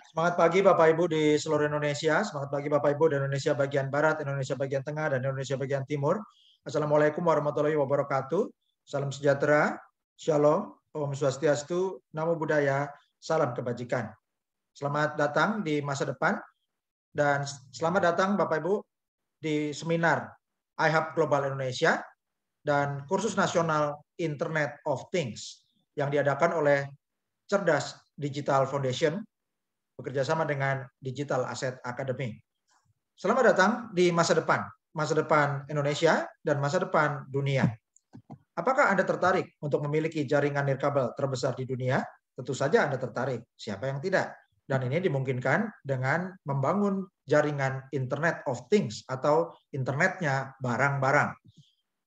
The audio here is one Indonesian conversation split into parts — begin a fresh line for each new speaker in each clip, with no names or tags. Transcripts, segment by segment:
Semangat pagi Bapak Ibu di seluruh Indonesia. Semangat pagi Bapak Ibu di Indonesia bagian Barat, Indonesia bagian Tengah, dan Indonesia bagian Timur. Assalamualaikum warahmatullahi wabarakatuh. Salam sejahtera, shalom, om swastiastu, namo buddhaya, salam kebajikan. Selamat datang di masa depan dan selamat datang Bapak Ibu di seminar iHub Global Indonesia dan kursus nasional Internet of Things yang diadakan oleh Cerdas Digital Foundation Bekerjasama dengan Digital Asset Academy. Selamat datang di masa depan, masa depan Indonesia dan masa depan dunia. Apakah Anda tertarik untuk memiliki jaringan nirkabel terbesar di dunia? Tentu saja Anda tertarik, siapa yang tidak? Dan ini dimungkinkan dengan membangun jaringan Internet of Things atau internetnya barang-barang.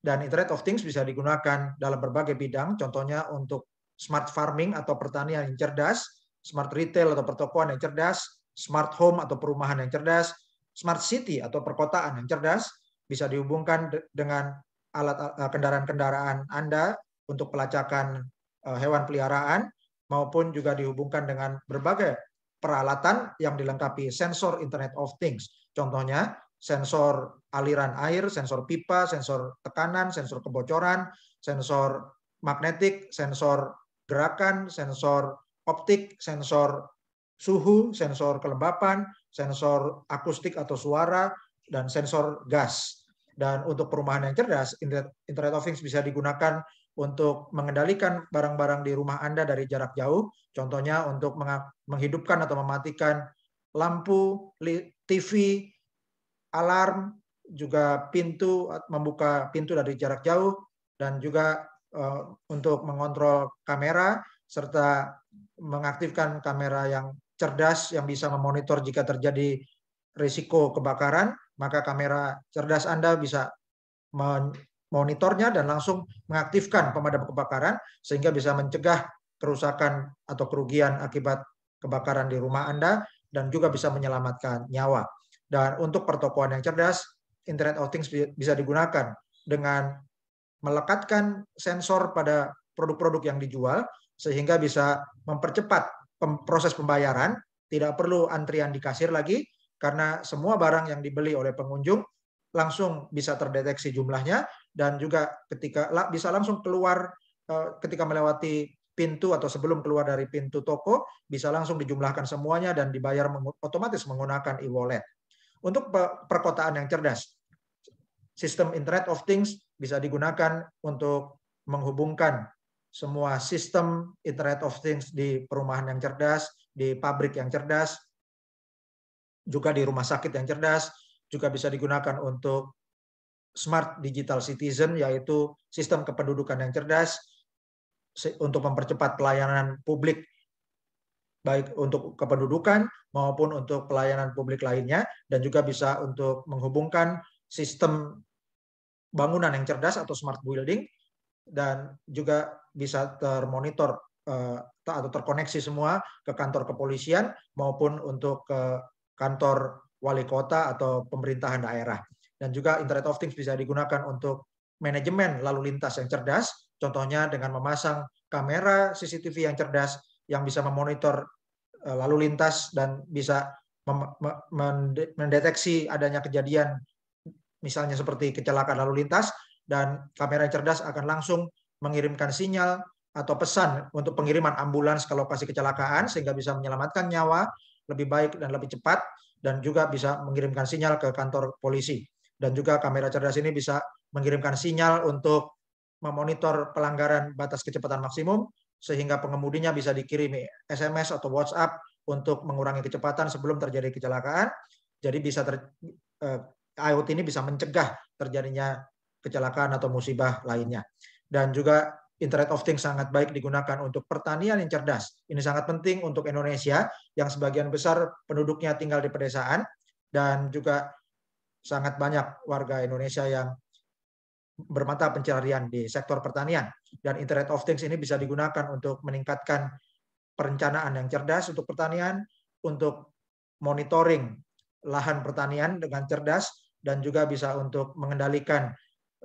Dan Internet of Things bisa digunakan dalam berbagai bidang, contohnya untuk smart farming atau pertanian yang cerdas, smart retail atau pertokoan yang cerdas, smart home atau perumahan yang cerdas, smart city atau perkotaan yang cerdas bisa dihubungkan dengan alat kendaraan-kendaraan Anda untuk pelacakan e, hewan peliharaan maupun juga dihubungkan dengan berbagai peralatan yang dilengkapi sensor Internet of Things. Contohnya sensor aliran air, sensor pipa, sensor tekanan, sensor kebocoran, sensor magnetik, sensor gerakan, sensor optik, sensor suhu, sensor kelembapan, sensor akustik atau suara, dan sensor gas. Dan untuk perumahan yang cerdas, Internet of Things bisa digunakan untuk mengendalikan barang-barang di rumah Anda dari jarak jauh. Contohnya untuk menghidupkan atau mematikan lampu, TV, alarm, juga pintu, membuka pintu dari jarak jauh, dan juga eh, untuk mengontrol kamera, serta mengaktifkan kamera yang cerdas yang bisa memonitor jika terjadi risiko kebakaran, maka kamera cerdas Anda bisa memonitornya dan langsung mengaktifkan pemadam kebakaran sehingga bisa mencegah kerusakan atau kerugian akibat kebakaran di rumah Anda dan juga bisa menyelamatkan nyawa. Dan untuk pertokoan yang cerdas, Internet of Things bisa digunakan dengan melekatkan sensor pada produk-produk yang dijual sehingga bisa mempercepat pem proses pembayaran, tidak perlu antrian di kasir lagi karena semua barang yang dibeli oleh pengunjung langsung bisa terdeteksi jumlahnya dan juga ketika bisa langsung keluar eh, ketika melewati pintu atau sebelum keluar dari pintu toko bisa langsung dijumlahkan semuanya dan dibayar otomatis menggunakan e-wallet. Untuk perkotaan yang cerdas, sistem Internet of Things bisa digunakan untuk menghubungkan semua sistem Internet of Things di perumahan yang cerdas, di pabrik yang cerdas, juga di rumah sakit yang cerdas, juga bisa digunakan untuk smart digital citizen yaitu sistem kependudukan yang cerdas untuk mempercepat pelayanan publik baik untuk kependudukan maupun untuk pelayanan publik lainnya dan juga bisa untuk menghubungkan sistem bangunan yang cerdas atau smart building dan juga bisa termonitor eh, atau terkoneksi semua ke kantor kepolisian maupun untuk ke kantor wali kota atau pemerintahan daerah. Dan juga Internet of Things bisa digunakan untuk manajemen lalu lintas yang cerdas, contohnya dengan memasang kamera CCTV yang cerdas yang bisa memonitor eh, lalu lintas dan bisa mendeteksi adanya kejadian misalnya seperti kecelakaan lalu lintas dan kamera cerdas akan langsung mengirimkan sinyal atau pesan untuk pengiriman ambulans ke lokasi kecelakaan sehingga bisa menyelamatkan nyawa lebih baik dan lebih cepat dan juga bisa mengirimkan sinyal ke kantor polisi dan juga kamera cerdas ini bisa mengirimkan sinyal untuk memonitor pelanggaran batas kecepatan maksimum sehingga pengemudinya bisa dikirimi SMS atau WhatsApp untuk mengurangi kecepatan sebelum terjadi kecelakaan. Jadi bisa ter, eh, IoT ini bisa mencegah terjadinya kecelakaan atau musibah lainnya. Dan juga Internet of Things sangat baik digunakan untuk pertanian yang cerdas. Ini sangat penting untuk Indonesia yang sebagian besar penduduknya tinggal di pedesaan dan juga sangat banyak warga Indonesia yang bermata pencarian di sektor pertanian. Dan Internet of Things ini bisa digunakan untuk meningkatkan perencanaan yang cerdas untuk pertanian, untuk monitoring lahan pertanian dengan cerdas, dan juga bisa untuk mengendalikan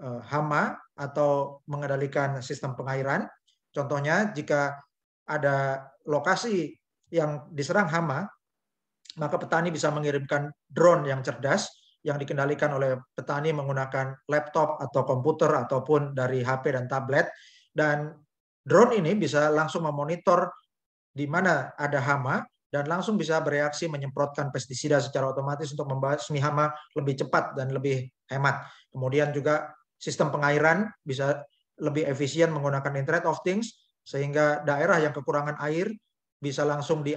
Eh, hama atau mengendalikan sistem pengairan. Contohnya jika ada lokasi yang diserang hama, maka petani bisa mengirimkan drone yang cerdas yang dikendalikan oleh petani menggunakan laptop atau komputer ataupun dari HP dan tablet dan drone ini bisa langsung memonitor di mana ada hama dan langsung bisa bereaksi menyemprotkan pestisida secara otomatis untuk membasmi hama lebih cepat dan lebih hemat. Kemudian juga sistem pengairan bisa lebih efisien menggunakan Internet of Things sehingga daerah yang kekurangan air bisa langsung di,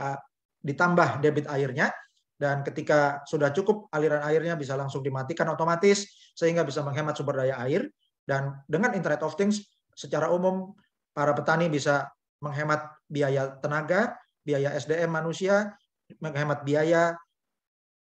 ditambah debit airnya dan ketika sudah cukup aliran airnya bisa langsung dimatikan otomatis sehingga bisa menghemat sumber daya air dan dengan Internet of Things secara umum para petani bisa menghemat biaya tenaga, biaya SDM manusia, menghemat biaya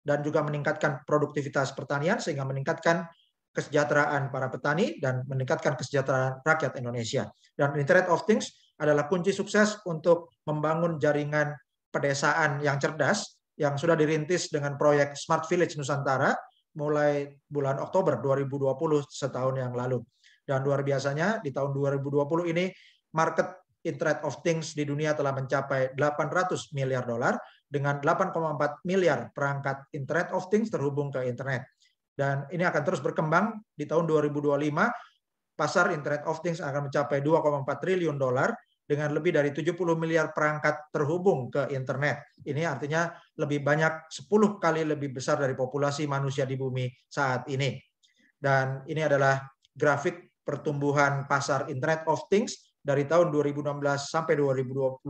dan juga meningkatkan produktivitas pertanian sehingga meningkatkan kesejahteraan para petani dan meningkatkan kesejahteraan rakyat Indonesia. Dan Internet of Things adalah kunci sukses untuk membangun jaringan pedesaan yang cerdas yang sudah dirintis dengan proyek Smart Village Nusantara mulai bulan Oktober 2020 setahun yang lalu. Dan luar biasanya di tahun 2020 ini market Internet of Things di dunia telah mencapai 800 miliar dolar dengan 8,4 miliar perangkat Internet of Things terhubung ke internet dan ini akan terus berkembang di tahun 2025 pasar Internet of Things akan mencapai 2,4 triliun dolar dengan lebih dari 70 miliar perangkat terhubung ke internet. Ini artinya lebih banyak 10 kali lebih besar dari populasi manusia di bumi saat ini. Dan ini adalah grafik pertumbuhan pasar Internet of Things dari tahun 2016 sampai 2024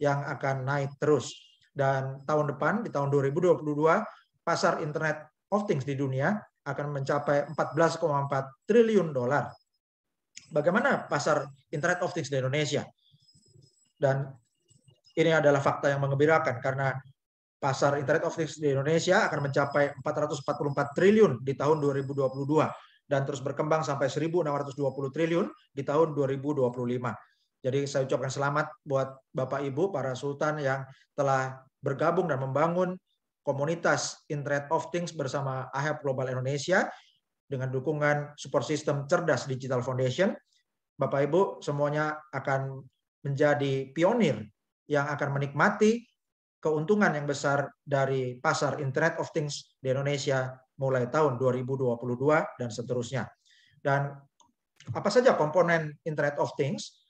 yang akan naik terus. Dan tahun depan di tahun 2022 pasar internet of Things di dunia akan mencapai 14,4 triliun dolar. Bagaimana pasar Internet of Things di Indonesia? Dan ini adalah fakta yang mengembirakan karena pasar Internet of Things di Indonesia akan mencapai 444 triliun di tahun 2022 dan terus berkembang sampai 1.620 triliun di tahun 2025. Jadi saya ucapkan selamat buat Bapak Ibu para sultan yang telah bergabung dan membangun komunitas Internet of Things bersama AHEP Global Indonesia dengan dukungan support system Cerdas Digital Foundation. Bapak Ibu semuanya akan menjadi pionir yang akan menikmati keuntungan yang besar dari pasar Internet of Things di Indonesia mulai tahun 2022 dan seterusnya. Dan apa saja komponen Internet of Things?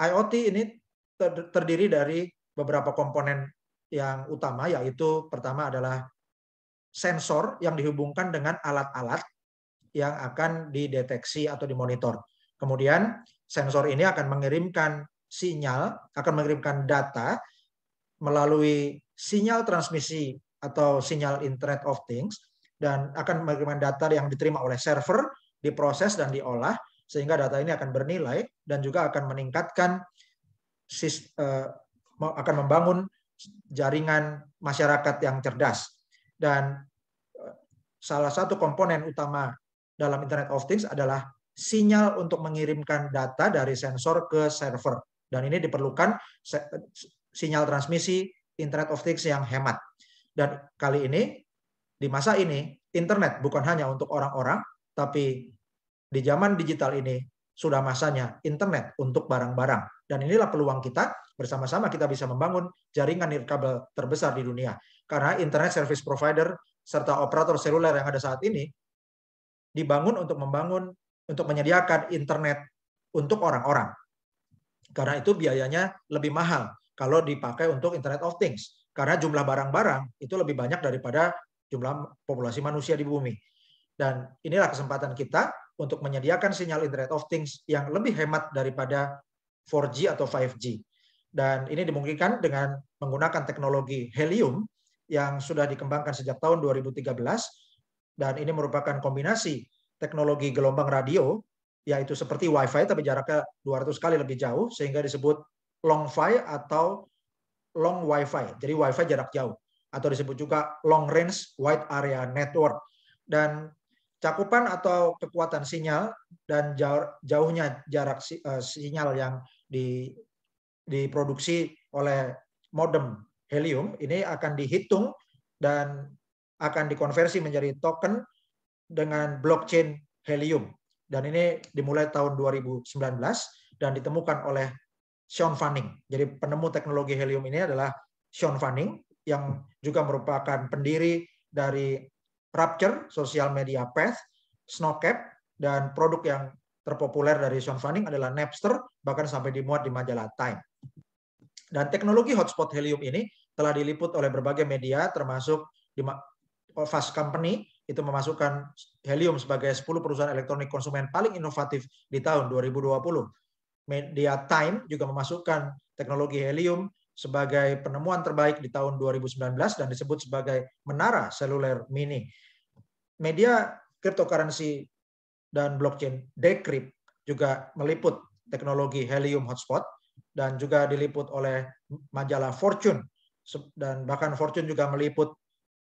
IoT ini terdiri dari beberapa komponen yang utama yaitu pertama adalah sensor yang dihubungkan dengan alat-alat yang akan dideteksi atau dimonitor. Kemudian sensor ini akan mengirimkan sinyal, akan mengirimkan data melalui sinyal transmisi atau sinyal Internet of Things dan akan mengirimkan data yang diterima oleh server, diproses dan diolah sehingga data ini akan bernilai dan juga akan meningkatkan eh, akan membangun jaringan masyarakat yang cerdas. Dan eh, salah satu komponen utama dalam Internet of Things adalah sinyal untuk mengirimkan data dari sensor ke server. Dan ini diperlukan sinyal transmisi Internet of Things yang hemat. Dan kali ini, di masa ini, internet bukan hanya untuk orang-orang, tapi di zaman digital ini, sudah masanya internet untuk barang-barang. Dan inilah peluang kita bersama-sama kita bisa membangun jaringan nirkabel terbesar di dunia. Karena internet service provider serta operator seluler yang ada saat ini dibangun untuk membangun untuk menyediakan internet untuk orang-orang. Karena itu biayanya lebih mahal kalau dipakai untuk internet of things. Karena jumlah barang-barang itu lebih banyak daripada jumlah populasi manusia di bumi. Dan inilah kesempatan kita untuk menyediakan sinyal Internet of Things yang lebih hemat daripada 4G atau 5G. Dan ini dimungkinkan dengan menggunakan teknologi Helium yang sudah dikembangkan sejak tahun 2013 dan ini merupakan kombinasi teknologi gelombang radio yaitu seperti Wi-Fi tapi jaraknya 200 kali lebih jauh sehingga disebut long fi atau long Wi-Fi. Jadi Wi-Fi jarak jauh atau disebut juga long range wide area network. Dan Cakupan atau kekuatan sinyal dan jauhnya jarak eh, sinyal yang di, diproduksi oleh modem helium ini akan dihitung dan akan dikonversi menjadi token dengan blockchain helium. Dan ini dimulai tahun 2019 dan ditemukan oleh Sean Fanning. Jadi penemu teknologi helium ini adalah Sean Fanning yang juga merupakan pendiri dari Rapture, Social Media Path, Snowcap, dan produk yang terpopuler dari Sean Fanning adalah Napster, bahkan sampai dimuat di majalah Time. Dan teknologi hotspot helium ini telah diliput oleh berbagai media, termasuk di oh, Fast Company, itu memasukkan helium sebagai 10 perusahaan elektronik konsumen paling inovatif di tahun 2020. Media Time juga memasukkan teknologi helium sebagai penemuan terbaik di tahun 2019 dan disebut sebagai menara seluler mini. Media cryptocurrency dan blockchain Decrypt juga meliput teknologi Helium Hotspot dan juga diliput oleh majalah Fortune dan bahkan Fortune juga meliput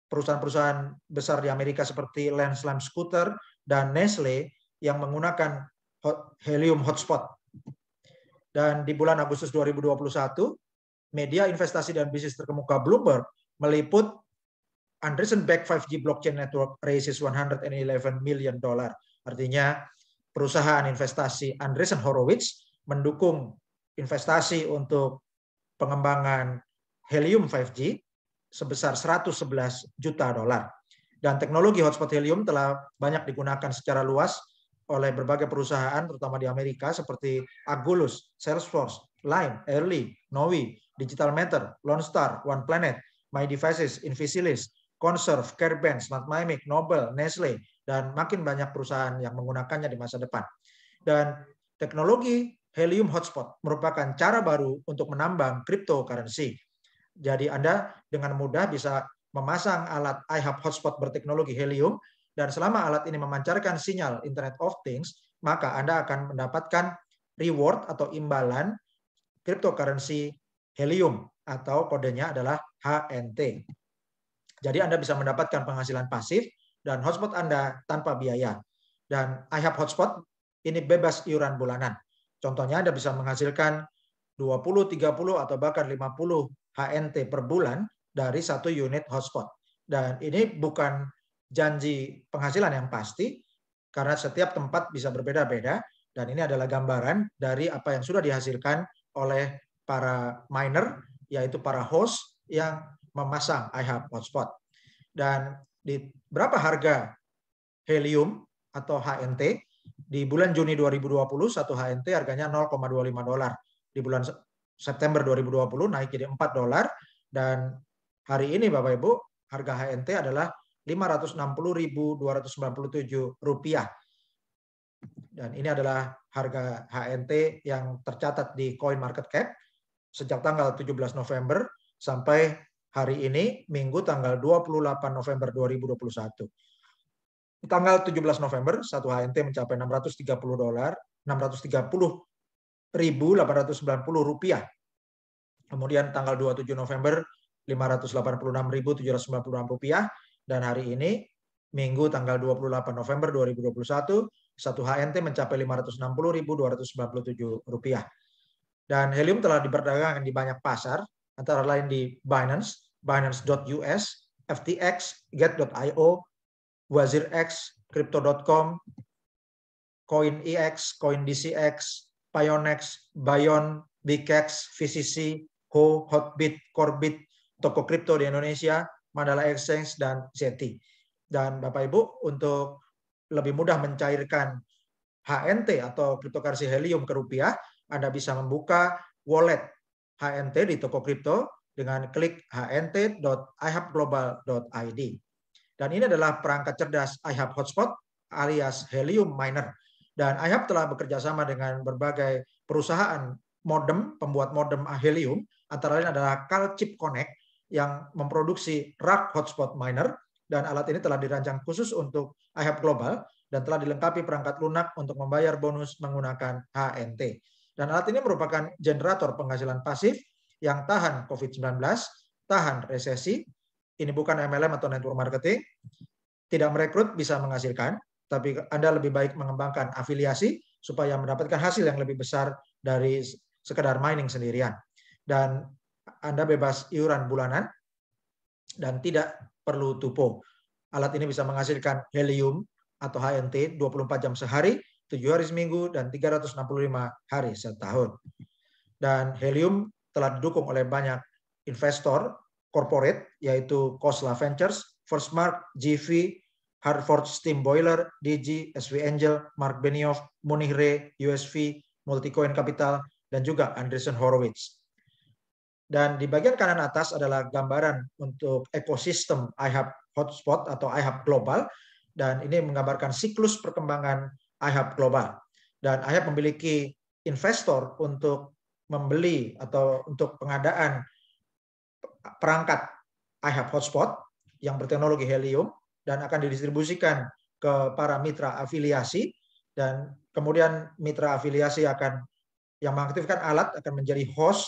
perusahaan-perusahaan besar di Amerika seperti Landslam Scooter dan Nestle yang menggunakan helium hotspot. Dan di bulan Agustus 2021, media investasi dan bisnis terkemuka Bloomberg meliput Andreessen Back 5G blockchain network raises 111 million dollar. Artinya perusahaan investasi Andreessen Horowitz mendukung investasi untuk pengembangan Helium 5G sebesar 111 juta dolar. Dan teknologi hotspot helium telah banyak digunakan secara luas oleh berbagai perusahaan, terutama di Amerika, seperti Agulus, Salesforce, Lime, Early, Novi, Digital Matter, Lone Star, One Planet, My Devices, Invisilis, Conserve, Carebank, Smart Mimic, Nobel, Nestle, dan makin banyak perusahaan yang menggunakannya di masa depan. Dan teknologi Helium Hotspot merupakan cara baru untuk menambang cryptocurrency. Jadi Anda dengan mudah bisa memasang alat iHub Hotspot berteknologi Helium, dan selama alat ini memancarkan sinyal Internet of Things, maka Anda akan mendapatkan reward atau imbalan cryptocurrency helium atau kodenya adalah HNT. Jadi Anda bisa mendapatkan penghasilan pasif dan hotspot Anda tanpa biaya. Dan iHub Hotspot ini bebas iuran bulanan. Contohnya Anda bisa menghasilkan 20, 30, atau bahkan 50 HNT per bulan dari satu unit hotspot. Dan ini bukan janji penghasilan yang pasti, karena setiap tempat bisa berbeda-beda, dan ini adalah gambaran dari apa yang sudah dihasilkan oleh para miner, yaitu para host yang memasang iHub hotspot. Dan di berapa harga helium atau HNT di bulan Juni 2020 satu HNT harganya 0,25 dolar. Di bulan September 2020 naik jadi 4 dolar dan hari ini Bapak Ibu harga HNT adalah 560.297 rupiah. Dan ini adalah harga HNT yang tercatat di Coin Market Cap sejak tanggal 17 November sampai hari ini, Minggu tanggal 28 November 2021. Tanggal 17 November, satu HNT mencapai 630 dolar, 630 1.890 rupiah. Kemudian tanggal 27 November 586.796 rupiah dan hari ini Minggu tanggal 28 November 2021 satu HNT mencapai 560.297 rupiah. Dan Helium telah diperdagangkan di banyak pasar, antara lain di Binance, Binance.us, FTX, Get.io, WazirX, Crypto.com, CoinEX, CoinDCX, Pionex, Bayon, Bicex, VCC, Ho, Hotbit, Corbit, Toko Kripto di Indonesia, Mandala Exchange, dan Zeti. Dan Bapak Ibu, untuk lebih mudah mencairkan HNT atau cryptocurrency helium ke rupiah, anda bisa membuka wallet HNT di toko kripto dengan klik hnt.ihubglobal.id. Dan ini adalah perangkat cerdas iHub Hotspot alias Helium Miner. Dan iHub telah bekerja sama dengan berbagai perusahaan modem, pembuat modem Helium, antara lain adalah Calchip Connect yang memproduksi rack hotspot miner dan alat ini telah dirancang khusus untuk iHub Global dan telah dilengkapi perangkat lunak untuk membayar bonus menggunakan HNT. Dan alat ini merupakan generator penghasilan pasif yang tahan COVID-19, tahan resesi. Ini bukan MLM atau network marketing. Tidak merekrut bisa menghasilkan, tapi Anda lebih baik mengembangkan afiliasi supaya mendapatkan hasil yang lebih besar dari sekedar mining sendirian. Dan Anda bebas iuran bulanan dan tidak perlu tupo. Alat ini bisa menghasilkan helium atau HNT 24 jam sehari 7 hari seminggu, dan 365 hari setahun. Dan helium telah didukung oleh banyak investor corporate, yaitu Kosla Ventures, Firstmark, GV, Hartford Steam Boiler, DG, SV Angel, Mark Benioff, Munich Re, USV, Multicoin Capital, dan juga Anderson Horowitz. Dan di bagian kanan atas adalah gambaran untuk ekosistem iHub Hotspot atau iHub Global. Dan ini menggambarkan siklus perkembangan IHAB Global. Dan IHAB memiliki investor untuk membeli atau untuk pengadaan perangkat IHAB hotspot yang berteknologi helium dan akan didistribusikan ke para mitra afiliasi dan kemudian mitra afiliasi akan yang mengaktifkan alat akan menjadi host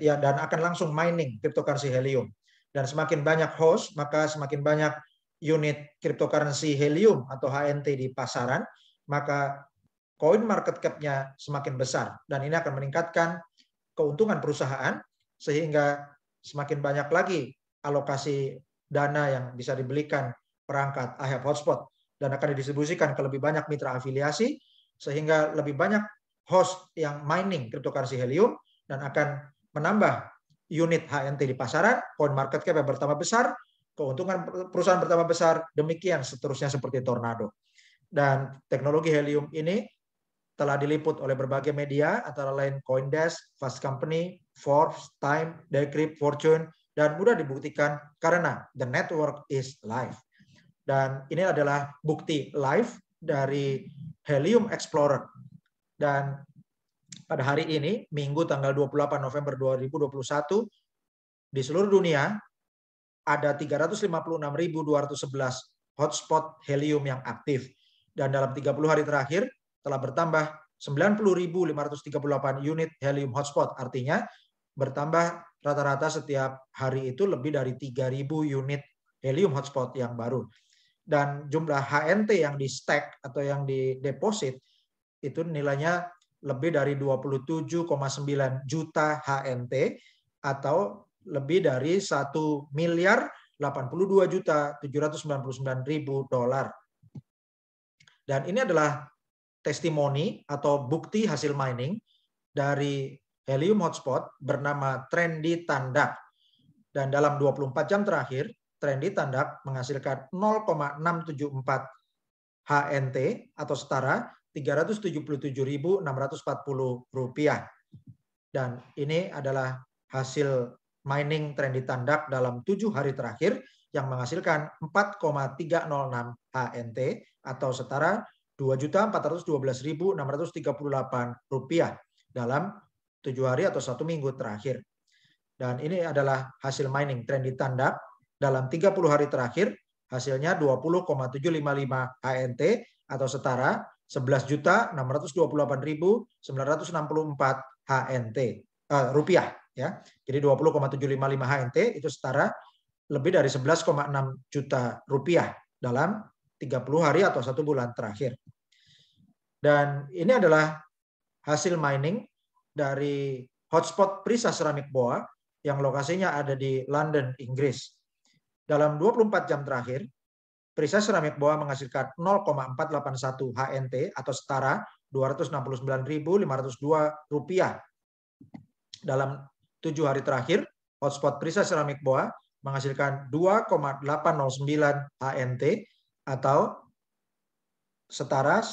ya dan akan langsung mining cryptocurrency helium dan semakin banyak host maka semakin banyak unit cryptocurrency Helium atau HNT di pasaran, maka coin market cap-nya semakin besar dan ini akan meningkatkan keuntungan perusahaan sehingga semakin banyak lagi alokasi dana yang bisa dibelikan perangkat AHEP hotspot dan akan didistribusikan ke lebih banyak mitra afiliasi sehingga lebih banyak host yang mining cryptocurrency Helium dan akan menambah unit HNT di pasaran, coin market cap yang bertambah besar keuntungan perusahaan pertama besar, demikian seterusnya seperti tornado. Dan teknologi helium ini telah diliput oleh berbagai media, antara lain Coindesk, Fast Company, Forbes, Time, Decrypt, Fortune, dan mudah dibuktikan karena the network is live. Dan ini adalah bukti live dari Helium Explorer. Dan pada hari ini, Minggu tanggal 28 November 2021, di seluruh dunia ada 356.211 hotspot helium yang aktif. Dan dalam 30 hari terakhir telah bertambah 90.538 unit helium hotspot. Artinya bertambah rata-rata setiap hari itu lebih dari 3.000 unit helium hotspot yang baru. Dan jumlah HNT yang di stack atau yang di deposit itu nilainya lebih dari 27,9 juta HNT atau lebih dari 1 miliar 82 juta 799 ribu dolar. Dan ini adalah testimoni atau bukti hasil mining dari helium hotspot bernama Trendy Tandak. Dan dalam 24 jam terakhir, Trendy Tandak menghasilkan 0,674 HNT atau setara 377.640 rupiah. Dan ini adalah hasil mining trendy tandak dalam tujuh hari terakhir yang menghasilkan 4,306 HNT atau setara 2.412.638 rupiah dalam tujuh hari atau satu minggu terakhir. Dan ini adalah hasil mining trendy tandak dalam 30 hari terakhir hasilnya 20,755 HNT atau setara juta 11.628.964 HNT uh, rupiah ya. Jadi 20,755 HNT itu setara lebih dari 11,6 juta rupiah dalam 30 hari atau satu bulan terakhir. Dan ini adalah hasil mining dari hotspot Prisa Ceramic Boa yang lokasinya ada di London, Inggris. Dalam 24 jam terakhir, Prisa Ceramic Boa menghasilkan 0,481 HNT atau setara 269.502 rupiah dalam tujuh hari terakhir, hotspot Prisa Ceramic Boa menghasilkan 2,809 ANT atau setara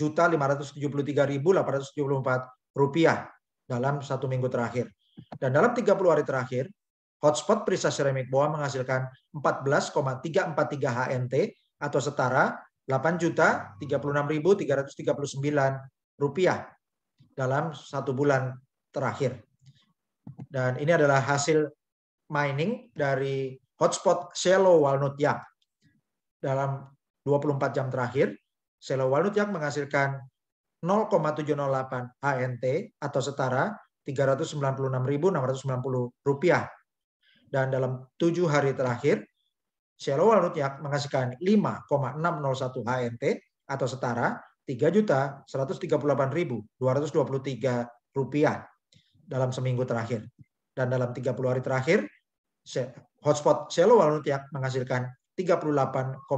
1.573.874 dalam satu minggu terakhir. Dan dalam 30 hari terakhir, hotspot Prisa Ceramic Boa menghasilkan 14,343 HNT atau setara 8.036.339 rupiah dalam satu bulan terakhir. Dan ini adalah hasil mining dari hotspot Shallow Walnut Yak. Dalam 24 jam terakhir, Shallow Walnut Yak menghasilkan 0,708 HNT atau setara 396.690 rupiah. Dan dalam tujuh hari terakhir, Shallow Walnut Yak menghasilkan 5,601 HNT atau setara 3.138.223 rupiah dalam seminggu terakhir. Dan dalam 30 hari terakhir, hotspot Selo Walnutiak menghasilkan 38,287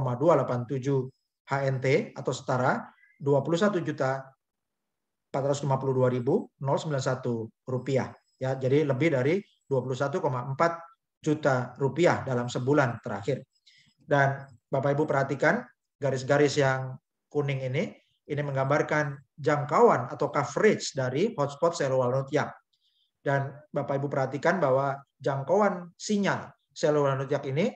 HNT atau setara 21 juta 452.091 rupiah. Ya, jadi lebih dari 21,4 juta rupiah dalam sebulan terakhir. Dan Bapak Ibu perhatikan garis-garis yang kuning ini, ini menggambarkan jangkauan atau coverage dari hotspot seluler Walnut yang dan Bapak Ibu perhatikan bahwa jangkauan sinyal seluler nutjak ini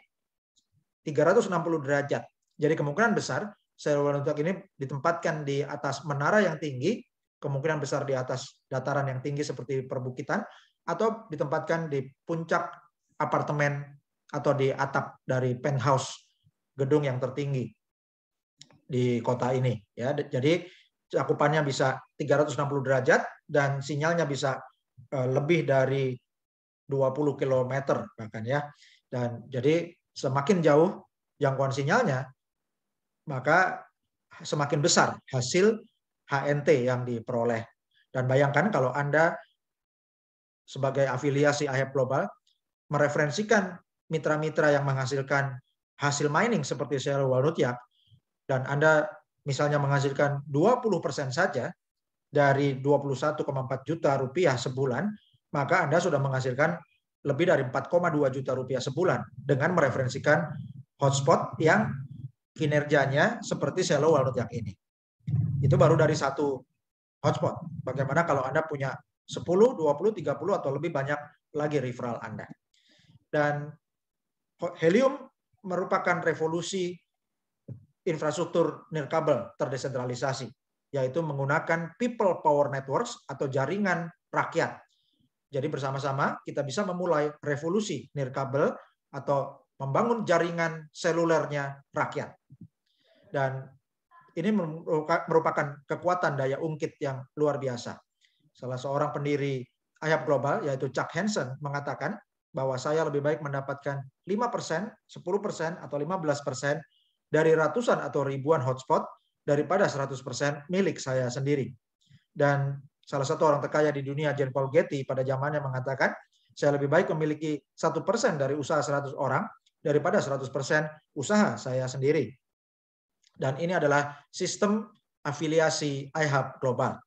360 derajat. Jadi kemungkinan besar seluler nutjak ini ditempatkan di atas menara yang tinggi, kemungkinan besar di atas dataran yang tinggi seperti perbukitan, atau ditempatkan di puncak apartemen atau di atap dari penthouse gedung yang tertinggi di kota ini ya jadi cakupannya bisa 360 derajat dan sinyalnya bisa Eh, lebih dari 20 km bahkan ya. Dan jadi semakin jauh jangkauan sinyalnya, maka semakin besar hasil HNT yang diperoleh. Dan bayangkan kalau Anda sebagai afiliasi AHEP Global mereferensikan mitra-mitra yang menghasilkan hasil mining seperti Sierra Walnut ya, dan Anda misalnya menghasilkan 20% saja, dari 21,4 juta rupiah sebulan, maka Anda sudah menghasilkan lebih dari 4,2 juta rupiah sebulan dengan mereferensikan hotspot yang kinerjanya seperti Selo Walnut yang ini. Itu baru dari satu hotspot. Bagaimana kalau Anda punya 10, 20, 30 atau lebih banyak lagi referral Anda. Dan Helium merupakan revolusi infrastruktur nirkabel terdesentralisasi yaitu menggunakan people power networks atau jaringan rakyat. Jadi bersama-sama kita bisa memulai revolusi nirkabel atau membangun jaringan selulernya rakyat. Dan ini merupakan kekuatan daya ungkit yang luar biasa. Salah seorang pendiri ayam global yaitu Chuck Hansen mengatakan bahwa saya lebih baik mendapatkan 5%, 10%, atau 15% dari ratusan atau ribuan hotspot daripada 100% milik saya sendiri. Dan salah satu orang terkaya di dunia, Jean Paul Getty, pada zamannya mengatakan, saya lebih baik memiliki 1% dari usaha 100 orang daripada 100% usaha saya sendiri. Dan ini adalah sistem afiliasi iHub Global.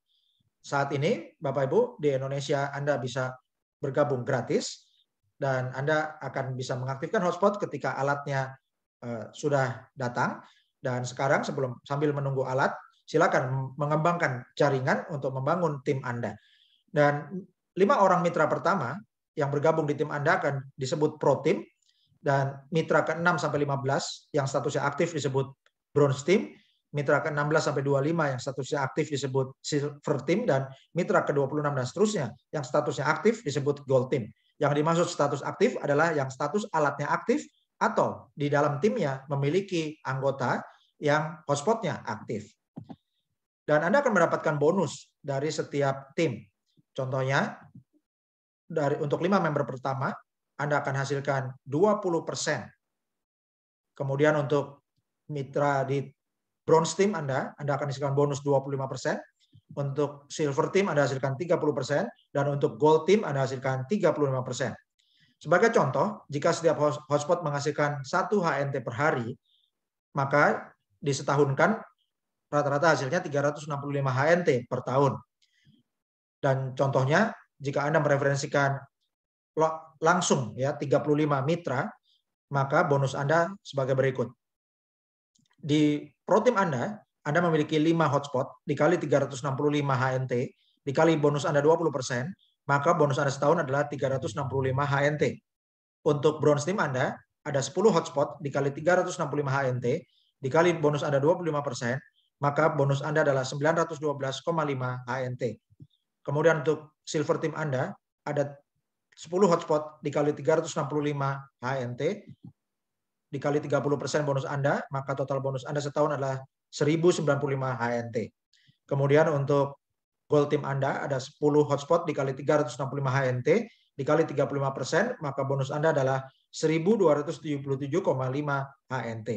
Saat ini, Bapak Ibu, di Indonesia Anda bisa bergabung gratis dan Anda akan bisa mengaktifkan hotspot ketika alatnya eh, sudah datang dan sekarang sebelum sambil menunggu alat, silakan mengembangkan jaringan untuk membangun tim Anda. Dan lima orang mitra pertama yang bergabung di tim Anda akan disebut pro team dan mitra ke-6 sampai 15 yang statusnya aktif disebut bronze team, mitra ke-16 sampai 25 yang statusnya aktif disebut silver team dan mitra ke-26 dan seterusnya yang statusnya aktif disebut gold team. Yang dimaksud status aktif adalah yang status alatnya aktif atau di dalam timnya memiliki anggota yang hotspotnya aktif. Dan Anda akan mendapatkan bonus dari setiap tim. Contohnya, dari untuk lima member pertama, Anda akan hasilkan 20%. Kemudian untuk mitra di bronze team Anda, Anda akan hasilkan bonus 25%. Untuk silver team Anda hasilkan 30%. Dan untuk gold team Anda hasilkan 35%. Sebagai contoh, jika setiap hotspot menghasilkan satu HNT per hari, maka disetahunkan rata-rata hasilnya 365 HNT per tahun. Dan contohnya, jika Anda mereferensikan langsung ya 35 mitra, maka bonus Anda sebagai berikut. Di protim Anda, Anda memiliki 5 hotspot dikali 365 HNT dikali bonus Anda persen maka bonus Anda setahun adalah 365 HNT. Untuk bronze team Anda, ada 10 hotspot dikali 365 HNT, dikali bonus Anda 25%, maka bonus Anda adalah 912,5 HNT. Kemudian untuk silver team Anda, ada 10 hotspot dikali 365 HNT, dikali 30% bonus Anda, maka total bonus Anda setahun adalah 1095 HNT. Kemudian untuk goal tim Anda ada 10 hotspot dikali 365 HNT dikali 35 persen, maka bonus Anda adalah 1.277,5 HNT.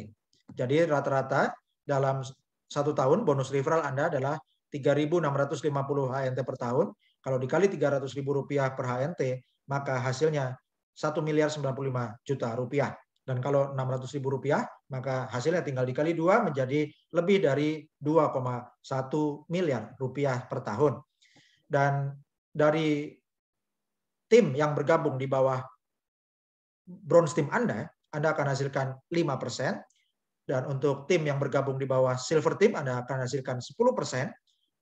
Jadi rata-rata dalam satu tahun bonus referral Anda adalah 3.650 HNT per tahun. Kalau dikali 300.000 rupiah per HNT, maka hasilnya 1 miliar 95 juta rupiah. Dan kalau 600 ribu rupiah, maka hasilnya tinggal dikali dua menjadi lebih dari 2,1 miliar rupiah per tahun. Dan dari tim yang bergabung di bawah bronze tim Anda, Anda akan hasilkan 5%. Dan untuk tim yang bergabung di bawah silver team, Anda akan hasilkan 10%.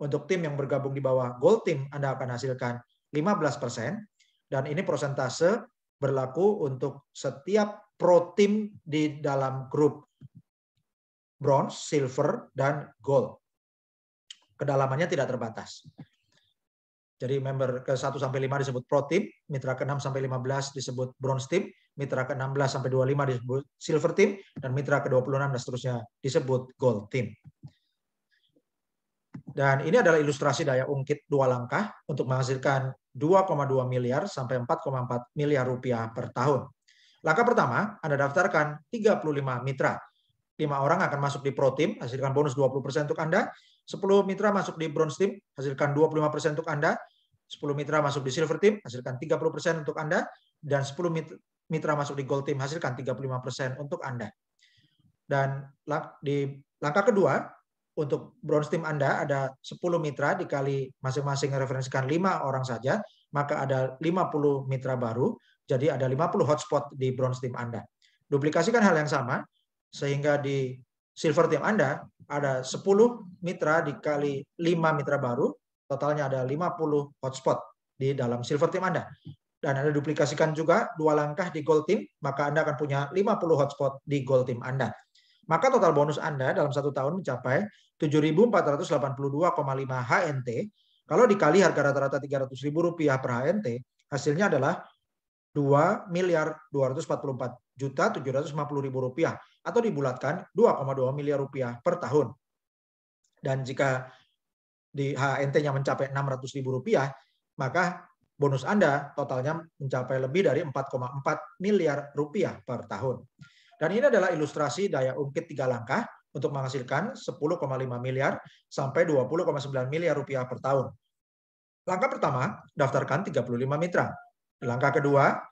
Untuk tim yang bergabung di bawah gold team, Anda akan hasilkan 15%. Dan ini prosentase berlaku untuk setiap pro tim di dalam grup bronze, silver, dan gold. Kedalamannya tidak terbatas. Jadi member ke 1 sampai 5 disebut pro team, mitra ke 6 sampai 15 disebut bronze team, mitra ke 16 sampai 25 disebut silver team dan mitra ke 26 dan seterusnya disebut gold team. Dan ini adalah ilustrasi daya ungkit dua langkah untuk menghasilkan 2,2 miliar sampai 4,4 miliar rupiah per tahun. Langkah pertama, Anda daftarkan 35 mitra. 5 orang akan masuk di pro team, hasilkan bonus 20% untuk Anda. 10 mitra masuk di bronze team, hasilkan 25% untuk Anda. 10 mitra masuk di silver team, hasilkan 30% untuk Anda. Dan 10 mitra masuk di gold team, hasilkan 35% untuk Anda. Dan di langkah kedua, untuk bronze team Anda ada 10 mitra dikali masing-masing referensikan 5 orang saja, maka ada 50 mitra baru. Jadi ada 50 hotspot di bronze team Anda. Duplikasikan hal yang sama, sehingga di silver team Anda ada 10 mitra dikali 5 mitra baru, totalnya ada 50 hotspot di dalam silver team Anda. Dan Anda duplikasikan juga dua langkah di gold team, maka Anda akan punya 50 hotspot di gold team Anda. Maka total bonus Anda dalam satu tahun mencapai 7.482,5 HNT. Kalau dikali harga rata-rata 300.000 rupiah per HNT, hasilnya adalah 2 miliar 244 juta 750 ribu rupiah atau dibulatkan 2,2 miliar rupiah per tahun. Dan jika di HNT-nya mencapai 600 ribu rupiah, maka bonus Anda totalnya mencapai lebih dari 4,4 miliar rupiah per tahun. Dan ini adalah ilustrasi daya ungkit tiga langkah untuk menghasilkan 10,5 miliar sampai 20,9 miliar rupiah per tahun. Langkah pertama, daftarkan 35 mitra. Langkah kedua,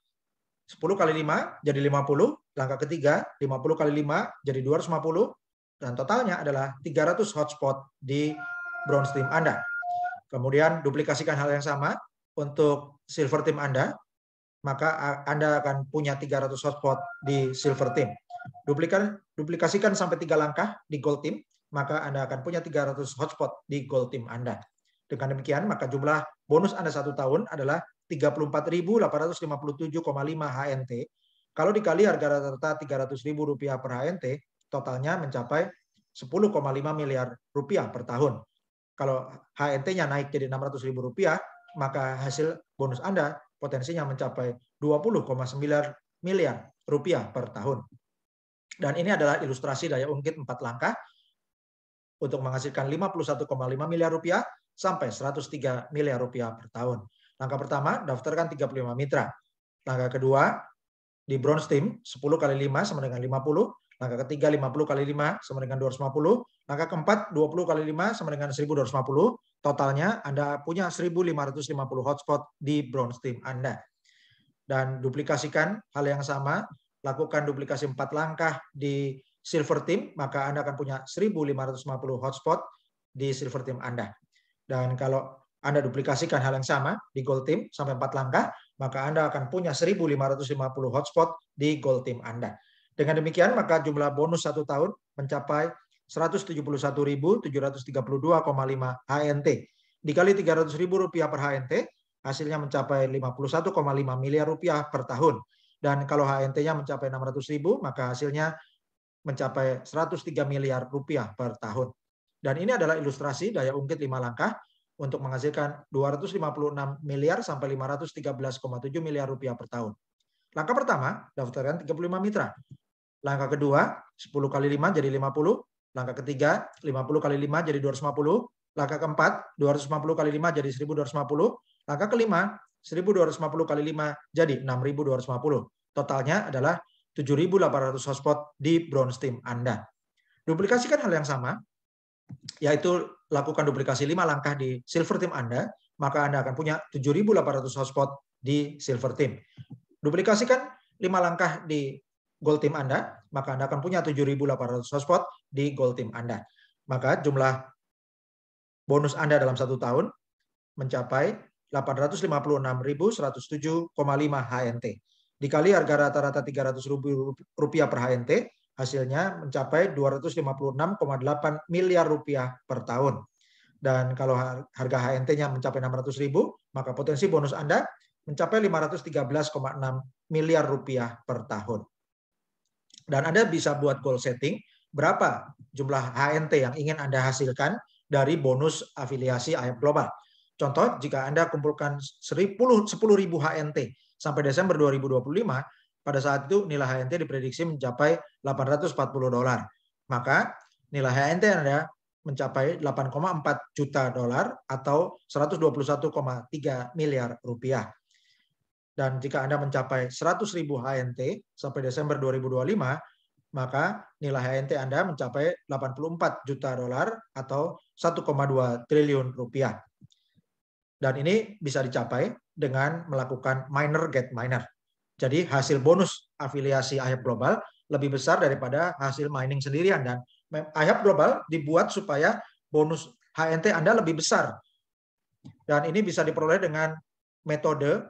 10 kali 5 jadi 50. Langkah ketiga, 50 kali 5 jadi 250. Dan totalnya adalah 300 hotspot di bronze team Anda. Kemudian duplikasikan hal yang sama untuk silver team Anda. Maka Anda akan punya 300 hotspot di silver team. Duplikan, duplikasikan sampai tiga langkah di gold team. Maka Anda akan punya 300 hotspot di gold team Anda. Dengan demikian, maka jumlah bonus Anda satu tahun adalah 34.857,5 HNT. Kalau dikali harga rata-rata Rp300.000 per HNT, totalnya mencapai 10,5 miliar rupiah per tahun. Kalau HNT-nya naik jadi Rp600.000, maka hasil bonus Anda potensinya mencapai 20,9 miliar rupiah per tahun. Dan ini adalah ilustrasi daya ungkit empat langkah untuk menghasilkan 51,5 miliar rupiah sampai 103 miliar rupiah per tahun. Langkah pertama, daftarkan 35 mitra. Langkah kedua, di bronze team 10 kali 5 sama dengan 50. Langkah ketiga 50 kali 5 sama dengan 250. Langkah keempat 20 kali 5 sama dengan 1250. Totalnya Anda punya 1550 hotspot di bronze team Anda. Dan duplikasikan hal yang sama, lakukan duplikasi 4 langkah di silver team, maka Anda akan punya 1550 hotspot di silver team Anda. Dan kalau Anda duplikasikan hal yang sama di Gold team sampai 4 langkah, maka Anda akan punya 1.550 hotspot di Gold team Anda. Dengan demikian, maka jumlah bonus satu tahun mencapai 171.732,5 HNT. Dikali 300.000 rupiah per HNT, hasilnya mencapai 51,5 miliar rupiah per tahun. Dan kalau HNT-nya mencapai 600.000, maka hasilnya mencapai 103 miliar rupiah per tahun. Dan ini adalah ilustrasi daya ungkit 5 langkah untuk menghasilkan 256 miliar sampai 513,7 miliar rupiah per tahun. Langkah pertama, daftarkan 35 mitra. Langkah kedua, 10 kali 5 jadi 50. Langkah ketiga, 50 kali 5 jadi 250. Langkah keempat, 250 kali 5 jadi 1250. Langkah kelima, 1250 kali 5 jadi 6250. Totalnya adalah 7800 hotspot di Brown Steam Anda. Duplikasikan hal yang sama yaitu lakukan duplikasi 5 langkah di silver team Anda, maka Anda akan punya 7.800 hotspot di silver team. Duplikasikan 5 langkah di gold team Anda, maka Anda akan punya 7.800 hotspot di gold team Anda. Maka jumlah bonus Anda dalam satu tahun mencapai 856.107,5 HNT. Dikali harga rata-rata tiga 300 rupiah per HNT, Hasilnya mencapai 256,8 miliar rupiah per tahun. Dan kalau harga HNT-nya mencapai 600 ribu, maka potensi bonus Anda mencapai 513,6 miliar rupiah per tahun. Dan Anda bisa buat goal setting, berapa jumlah HNT yang ingin Anda hasilkan dari bonus afiliasi ayam Global. Contoh, jika Anda kumpulkan 10.000 HNT sampai Desember 2025, pada saat itu nilai HNT diprediksi mencapai 840 dolar. Maka nilai HNT Anda mencapai 8,4 juta dolar atau 121,3 miliar rupiah. Dan jika Anda mencapai 100 ribu HNT sampai Desember 2025, maka nilai HNT Anda mencapai 84 juta dolar atau 1,2 triliun rupiah. Dan ini bisa dicapai dengan melakukan miner get miner. Jadi hasil bonus afiliasi IHAB Global lebih besar daripada hasil mining sendirian dan IHAB Global dibuat supaya bonus HNT Anda lebih besar. Dan ini bisa diperoleh dengan metode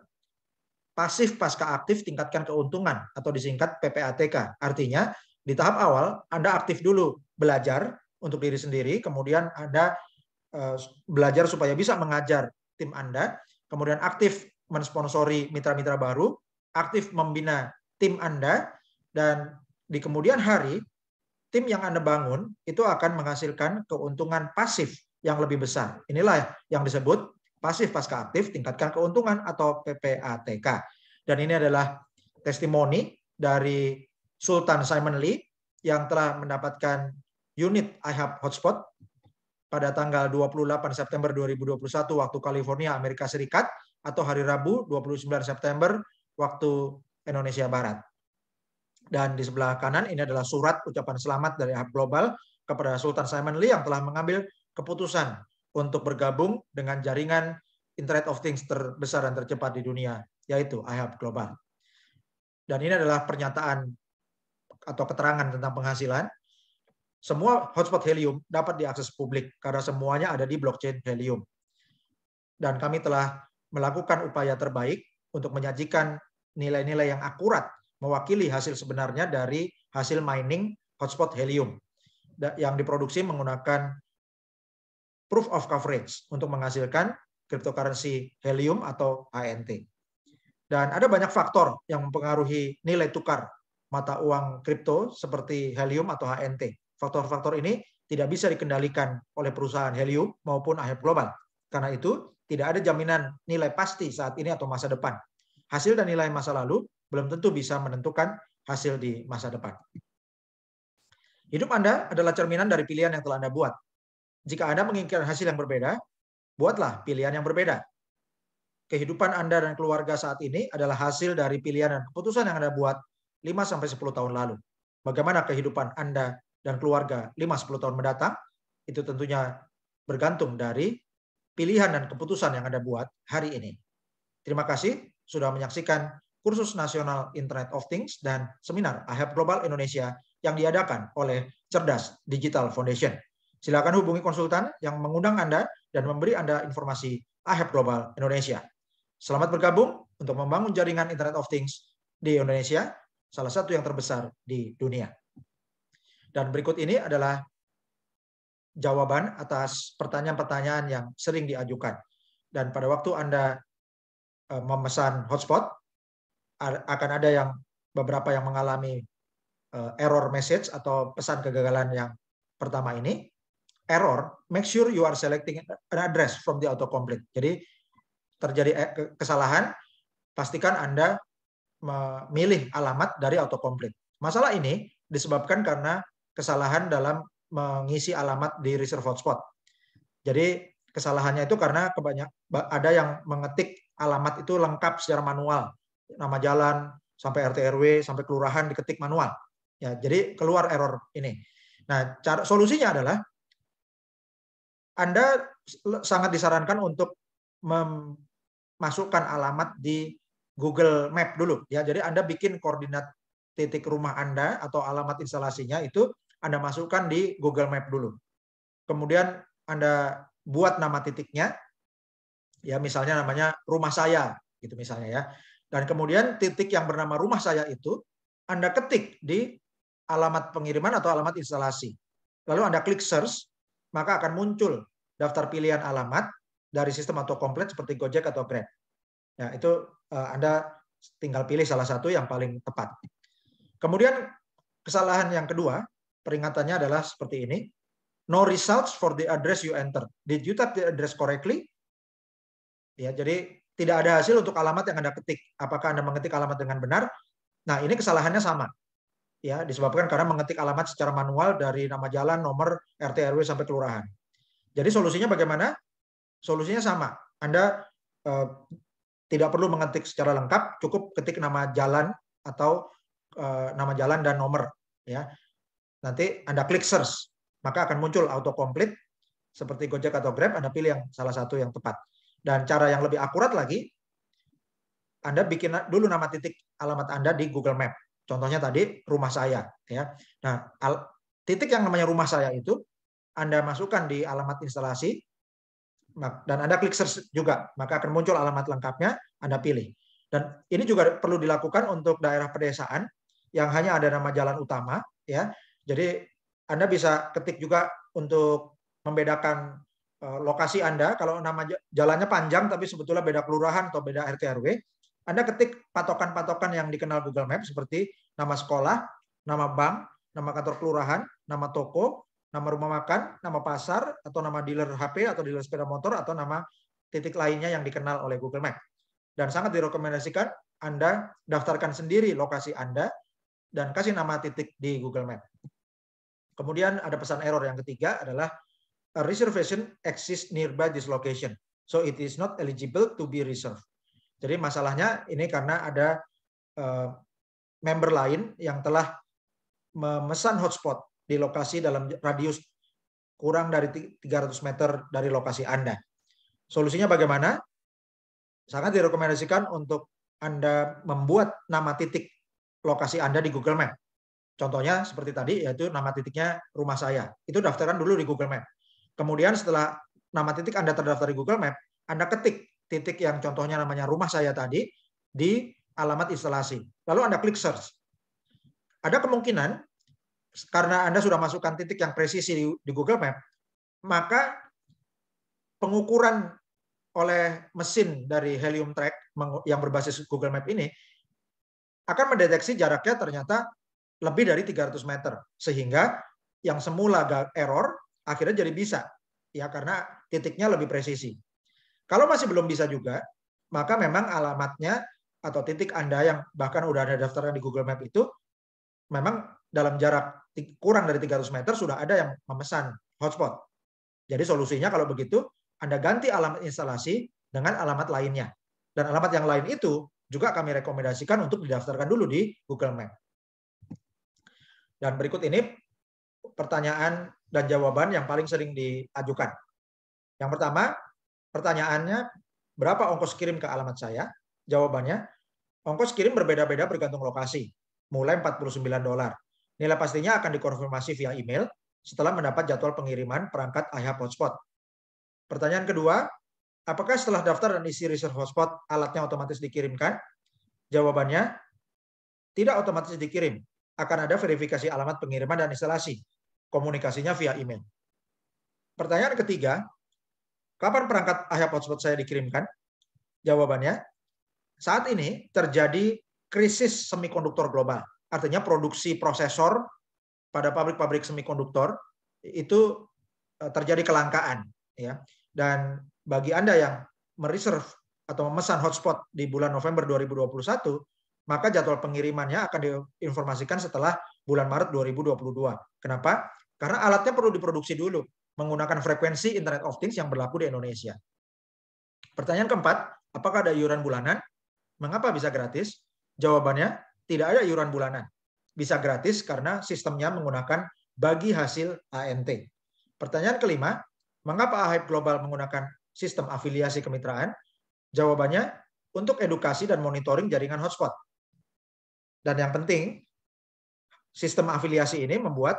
pasif pasca aktif tingkatkan keuntungan atau disingkat PPATK. Artinya di tahap awal Anda aktif dulu belajar untuk diri sendiri, kemudian Anda eh, belajar supaya bisa mengajar tim Anda, kemudian aktif mensponsori mitra-mitra baru, aktif membina tim Anda dan di kemudian hari tim yang Anda bangun itu akan menghasilkan keuntungan pasif yang lebih besar. Inilah yang disebut pasif pasca aktif tingkatkan keuntungan atau PPATK. Dan ini adalah testimoni dari Sultan Simon Lee yang telah mendapatkan unit IHUB hotspot pada tanggal 28 September 2021 waktu California Amerika Serikat atau hari Rabu 29 September waktu Indonesia Barat. Dan di sebelah kanan ini adalah surat ucapan selamat dari Hub Global kepada Sultan Simon Lee yang telah mengambil keputusan untuk bergabung dengan jaringan Internet of Things terbesar dan tercepat di dunia, yaitu IHub Global. Dan ini adalah pernyataan atau keterangan tentang penghasilan. Semua hotspot Helium dapat diakses publik karena semuanya ada di blockchain Helium. Dan kami telah melakukan upaya terbaik untuk menyajikan nilai-nilai yang akurat mewakili hasil sebenarnya dari hasil mining hotspot helium yang diproduksi menggunakan proof of coverage untuk menghasilkan cryptocurrency helium atau ANT. Dan ada banyak faktor yang mempengaruhi nilai tukar mata uang kripto seperti helium atau HNT. Faktor-faktor ini tidak bisa dikendalikan oleh perusahaan helium maupun akhir global. Karena itu, tidak ada jaminan nilai pasti saat ini atau masa depan hasil dan nilai masa lalu belum tentu bisa menentukan hasil di masa depan. Hidup Anda adalah cerminan dari pilihan yang telah Anda buat. Jika Anda menginginkan hasil yang berbeda, buatlah pilihan yang berbeda. Kehidupan Anda dan keluarga saat ini adalah hasil dari pilihan dan keputusan yang Anda buat 5-10 tahun lalu. Bagaimana kehidupan Anda dan keluarga 5-10 tahun mendatang, itu tentunya bergantung dari pilihan dan keputusan yang Anda buat hari ini. Terima kasih sudah menyaksikan kursus nasional Internet of Things dan seminar AHEP Global Indonesia yang diadakan oleh Cerdas Digital Foundation. Silakan hubungi konsultan yang mengundang Anda dan memberi Anda informasi AHEP Global Indonesia. Selamat bergabung untuk membangun jaringan Internet of Things di Indonesia, salah satu yang terbesar di dunia. Dan berikut ini adalah jawaban atas pertanyaan-pertanyaan yang sering diajukan. Dan pada waktu Anda Eh, memesan hotspot, akan ada yang beberapa yang mengalami eh, error message atau pesan kegagalan yang pertama ini. Error, make sure you are selecting an address from the autocomplete. Jadi terjadi eh, kesalahan, pastikan Anda memilih alamat dari autocomplete. Masalah ini disebabkan karena kesalahan dalam mengisi alamat di reserve hotspot. Jadi kesalahannya itu karena kebanyak ada yang mengetik alamat itu lengkap secara manual. Nama jalan, sampai RT RW, sampai kelurahan diketik manual. Ya, jadi keluar error ini. Nah, cara solusinya adalah Anda sangat disarankan untuk memasukkan alamat di Google Map dulu ya. Jadi Anda bikin koordinat titik rumah Anda atau alamat instalasinya itu Anda masukkan di Google Map dulu. Kemudian Anda buat nama titiknya, ya misalnya namanya rumah saya gitu misalnya ya dan kemudian titik yang bernama rumah saya itu anda ketik di alamat pengiriman atau alamat instalasi lalu anda klik search maka akan muncul daftar pilihan alamat dari sistem atau komplit seperti Gojek atau Grab ya itu eh, anda tinggal pilih salah satu yang paling tepat kemudian kesalahan yang kedua peringatannya adalah seperti ini no results for the address you enter Did you type the address correctly? Ya, jadi tidak ada hasil untuk alamat yang Anda ketik. Apakah Anda mengetik alamat dengan benar? Nah, ini kesalahannya sama. Ya, disebabkan karena mengetik alamat secara manual dari nama jalan, nomor RT RW sampai kelurahan. Jadi solusinya bagaimana? Solusinya sama. Anda eh, tidak perlu mengetik secara lengkap, cukup ketik nama jalan atau eh, nama jalan dan nomor, ya. Nanti Anda klik search, maka akan muncul autocomplete seperti Gojek atau Grab, Anda pilih yang salah satu yang tepat. Dan cara yang lebih akurat lagi, Anda bikin dulu nama titik alamat Anda di Google Map. Contohnya tadi rumah saya, ya. Nah, titik yang namanya rumah saya itu Anda masukkan di alamat instalasi dan Anda klik search juga, maka akan muncul alamat lengkapnya, Anda pilih. Dan ini juga perlu dilakukan untuk daerah pedesaan yang hanya ada nama jalan utama, ya. Jadi Anda bisa ketik juga untuk membedakan Eh, lokasi Anda, kalau nama jalannya panjang tapi sebetulnya beda kelurahan atau beda RT RW, Anda ketik patokan-patokan yang dikenal Google Maps seperti nama sekolah, nama bank, nama kantor kelurahan, nama toko, nama rumah makan, nama pasar atau nama dealer HP atau dealer sepeda motor atau nama titik lainnya yang dikenal oleh Google Maps. Dan sangat direkomendasikan Anda daftarkan sendiri lokasi Anda dan kasih nama titik di Google Maps. Kemudian ada pesan error yang ketiga adalah a reservation exists nearby this location. So it is not eligible to be reserved. Jadi masalahnya ini karena ada uh, member lain yang telah memesan hotspot di lokasi dalam radius kurang dari 300 meter dari lokasi Anda. Solusinya bagaimana? Sangat direkomendasikan untuk Anda membuat nama titik lokasi Anda di Google Map. Contohnya seperti tadi, yaitu nama titiknya rumah saya. Itu daftarkan dulu di Google Map. Kemudian setelah nama titik Anda terdaftar di Google Map, Anda ketik titik yang contohnya namanya rumah saya tadi di alamat instalasi. Lalu Anda klik search. Ada kemungkinan karena Anda sudah masukkan titik yang presisi di, Google Map, maka pengukuran oleh mesin dari Helium Track yang berbasis Google Map ini akan mendeteksi jaraknya ternyata lebih dari 300 meter. Sehingga yang semula error akhirnya jadi bisa ya karena titiknya lebih presisi. Kalau masih belum bisa juga, maka memang alamatnya atau titik Anda yang bahkan udah ada daftarnya di Google Map itu memang dalam jarak kurang dari 300 meter sudah ada yang memesan hotspot. Jadi solusinya kalau begitu Anda ganti alamat instalasi dengan alamat lainnya. Dan alamat yang lain itu juga kami rekomendasikan untuk didaftarkan dulu di Google Map. Dan berikut ini pertanyaan dan jawaban yang paling sering diajukan. Yang pertama, pertanyaannya berapa ongkos kirim ke alamat saya? Jawabannya, ongkos kirim berbeda-beda bergantung lokasi, mulai 49 dolar. Nilai pastinya akan dikonfirmasi via email setelah mendapat jadwal pengiriman perangkat IHAP hotspot. Pertanyaan kedua, apakah setelah daftar dan isi reserve hotspot, alatnya otomatis dikirimkan? Jawabannya, tidak otomatis dikirim. Akan ada verifikasi alamat pengiriman dan instalasi komunikasinya via email. Pertanyaan ketiga, kapan perangkat IHAB hotspot saya dikirimkan? Jawabannya, saat ini terjadi krisis semikonduktor global. Artinya produksi prosesor pada pabrik-pabrik semikonduktor itu eh, terjadi kelangkaan ya. Dan bagi Anda yang mereserve atau memesan hotspot di bulan November 2021, maka jadwal pengirimannya akan diinformasikan setelah bulan Maret 2022. Kenapa? Karena alatnya perlu diproduksi dulu menggunakan frekuensi Internet of Things yang berlaku di Indonesia. Pertanyaan keempat, apakah ada iuran bulanan? Mengapa bisa gratis? Jawabannya, tidak ada iuran bulanan. Bisa gratis karena sistemnya menggunakan bagi hasil ANT. Pertanyaan kelima, mengapa AHIP Global menggunakan sistem afiliasi kemitraan? Jawabannya, untuk edukasi dan monitoring jaringan hotspot. Dan yang penting, sistem afiliasi ini membuat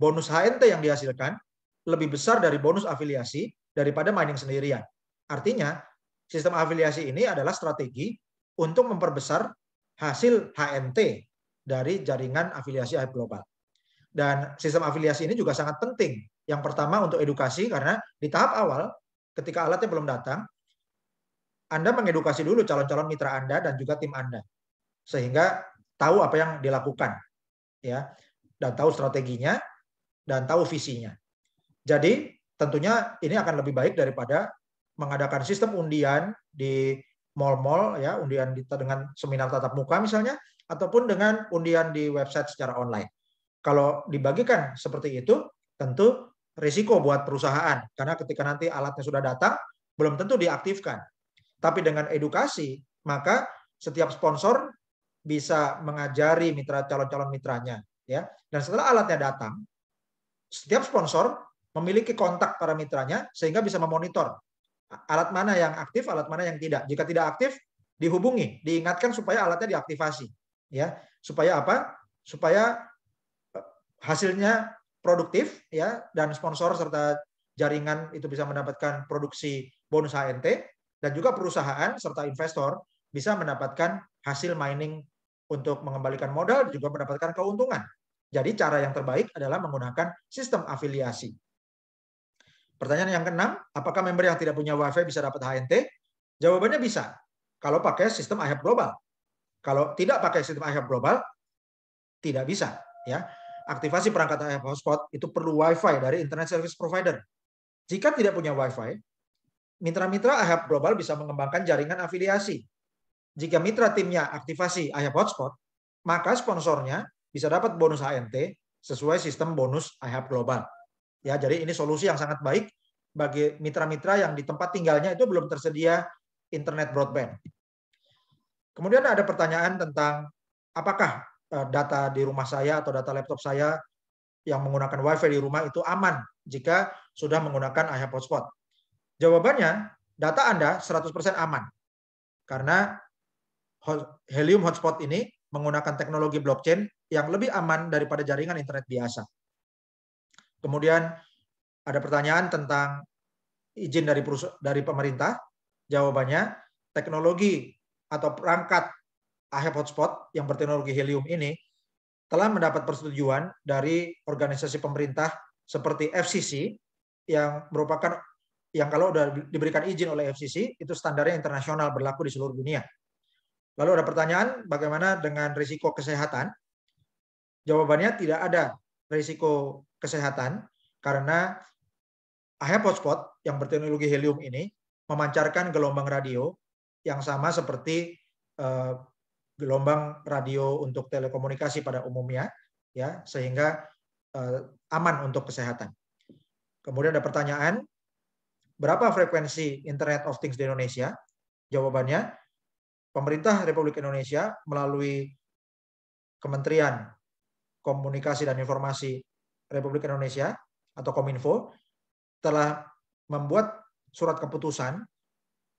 bonus HNT yang dihasilkan lebih besar dari bonus afiliasi daripada mining sendirian. Artinya, sistem afiliasi ini adalah strategi untuk memperbesar hasil HNT dari jaringan afiliasi hype global. Dan sistem afiliasi ini juga sangat penting. Yang pertama untuk edukasi karena di tahap awal ketika alatnya belum datang, Anda mengedukasi dulu calon-calon mitra Anda dan juga tim Anda. Sehingga tahu apa yang dilakukan ya dan tahu strateginya dan tahu visinya. Jadi tentunya ini akan lebih baik daripada mengadakan sistem undian di mall-mall ya, undian dengan seminar tatap muka misalnya ataupun dengan undian di website secara online. Kalau dibagikan seperti itu, tentu risiko buat perusahaan karena ketika nanti alatnya sudah datang belum tentu diaktifkan. Tapi dengan edukasi, maka setiap sponsor bisa mengajari mitra calon-calon mitranya ya. Dan setelah alatnya datang, setiap sponsor memiliki kontak para mitranya sehingga bisa memonitor alat mana yang aktif, alat mana yang tidak. Jika tidak aktif, dihubungi, diingatkan supaya alatnya diaktifasi, ya. Supaya apa? Supaya eh, hasilnya produktif, ya, dan sponsor serta jaringan itu bisa mendapatkan produksi bonus HNT dan juga perusahaan serta investor bisa mendapatkan hasil mining untuk mengembalikan modal juga mendapatkan keuntungan jadi cara yang terbaik adalah menggunakan sistem afiliasi. Pertanyaan yang keenam, apakah member yang tidak punya WiFi bisa dapat HNT? Jawabannya bisa. Kalau pakai sistem IHAB global. Kalau tidak pakai sistem IHAB global, tidak bisa. Ya, aktivasi perangkat IHAB hotspot itu perlu WiFi dari internet service provider. Jika tidak punya WiFi, mitra-mitra IHAB global bisa mengembangkan jaringan afiliasi. Jika mitra timnya aktivasi IHAB hotspot, maka sponsornya bisa dapat bonus HNT sesuai sistem bonus IHAP global. Ya, jadi ini solusi yang sangat baik bagi mitra-mitra yang di tempat tinggalnya itu belum tersedia internet broadband. Kemudian ada pertanyaan tentang apakah eh, data di rumah saya atau data laptop saya yang menggunakan WiFi di rumah itu aman jika sudah menggunakan IHAP hotspot. Jawabannya, data Anda 100% aman. Karena Helium hotspot ini menggunakan teknologi blockchain yang lebih aman daripada jaringan internet biasa. Kemudian ada pertanyaan tentang izin dari dari pemerintah. Jawabannya, teknologi atau perangkat AHEP hotspot yang berteknologi helium ini telah mendapat persetujuan dari organisasi pemerintah seperti FCC yang merupakan yang kalau sudah diberikan izin oleh FCC itu standarnya internasional berlaku di seluruh dunia. Lalu ada pertanyaan bagaimana dengan risiko kesehatan? Jawabannya tidak ada risiko kesehatan karena AHEP hotspot yang berteknologi helium ini memancarkan gelombang radio yang sama seperti eh, gelombang radio untuk telekomunikasi pada umumnya ya sehingga eh, aman untuk kesehatan. Kemudian ada pertanyaan berapa frekuensi Internet of Things di Indonesia? Jawabannya pemerintah Republik Indonesia melalui Kementerian Komunikasi dan Informasi Republik Indonesia atau Kominfo telah membuat surat keputusan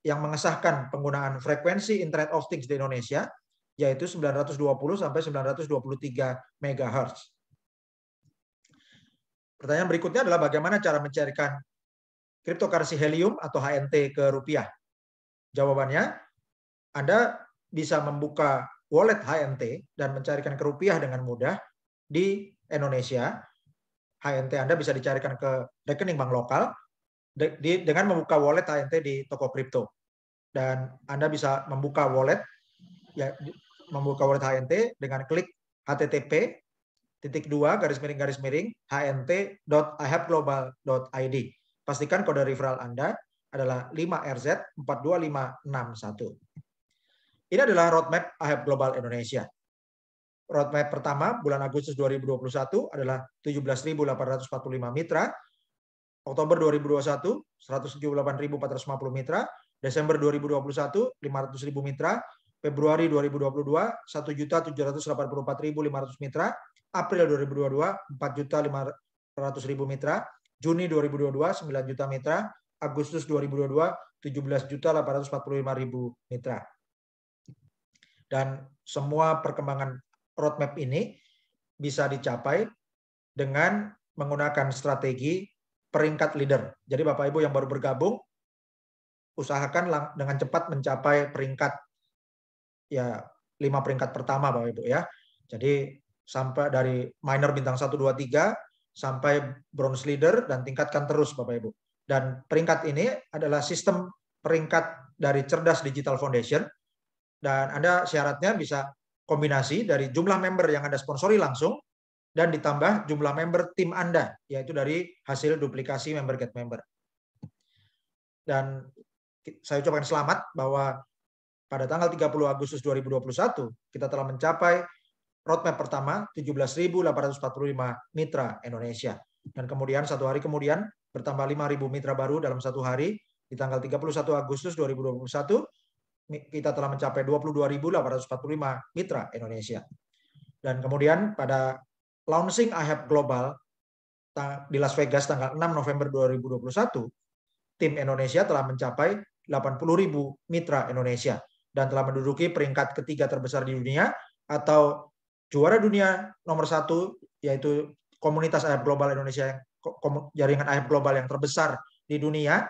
yang mengesahkan penggunaan frekuensi Internet of Things di Indonesia yaitu 920 sampai 923 MHz. Pertanyaan berikutnya adalah bagaimana cara mencairkan kriptokarsi helium atau HNT ke rupiah? Jawabannya, anda bisa membuka wallet HNT dan mencarikan ke rupiah dengan mudah di Indonesia. HNT Anda bisa dicarikan ke rekening bank lokal dengan membuka wallet HNT di toko kripto. Dan Anda bisa membuka wallet ya membuka wallet HNT dengan klik http titik dua garis miring garis miring hnt.ihabglobal.id. Pastikan kode referral Anda adalah 5RZ42561. Ini adalah roadmap AHEP Global Indonesia. Roadmap pertama bulan Agustus 2021 adalah 17.845 mitra, Oktober 2021 178.450 mitra, Desember 2021 500.000 mitra, Februari 2022 1.784.500 mitra, April 2022 4.500.000 mitra, Juni 2022 9 juta mitra, Agustus 2022 17.845.000 mitra dan semua perkembangan roadmap ini bisa dicapai dengan menggunakan strategi peringkat leader. Jadi Bapak Ibu yang baru bergabung, usahakan dengan cepat mencapai peringkat ya lima peringkat pertama Bapak Ibu ya. Jadi sampai dari minor bintang 1 2 3 sampai bronze leader dan tingkatkan terus Bapak Ibu. Dan peringkat ini adalah sistem peringkat dari Cerdas Digital Foundation dan Anda syaratnya bisa kombinasi dari jumlah member yang Anda sponsori langsung dan ditambah jumlah member tim Anda, yaitu dari hasil duplikasi member get member. Dan saya ucapkan selamat bahwa pada tanggal 30 Agustus 2021 kita telah mencapai roadmap pertama 17.845 mitra Indonesia. Dan kemudian satu hari kemudian bertambah 5.000 mitra baru dalam satu hari di tanggal 31 Agustus 2021 kita telah mencapai 22.845 mitra Indonesia. Dan kemudian pada launching IHAP Global di Las Vegas tanggal 6 November 2021, tim Indonesia telah mencapai 80.000 mitra Indonesia dan telah menduduki peringkat ketiga terbesar di dunia atau juara dunia nomor satu yaitu komunitas IHAP Global Indonesia jaringan IHAP Global yang terbesar di dunia